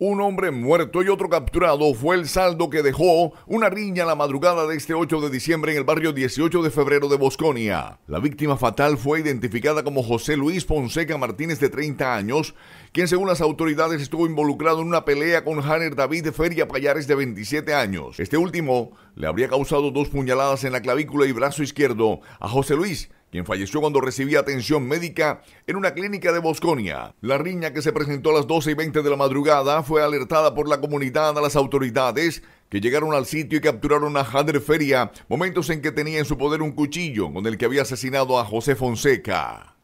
Un hombre muerto y otro capturado fue el saldo que dejó una riña la madrugada de este 8 de diciembre en el barrio 18 de febrero de Bosconia. La víctima fatal fue identificada como José Luis Fonseca Martínez de 30 años, quien según las autoridades estuvo involucrado en una pelea con Hanner David de Feria Payares de 27 años. Este último le habría causado dos puñaladas en la clavícula y brazo izquierdo a José Luis, quien falleció cuando recibía atención médica en una clínica de Bosconia. La riña que se presentó a las 12 y 20 de la madrugada fue alertada por la comunidad a las autoridades que llegaron al sitio y capturaron a Jader Feria, momentos en que tenía en su poder un cuchillo con el que había asesinado a José Fonseca.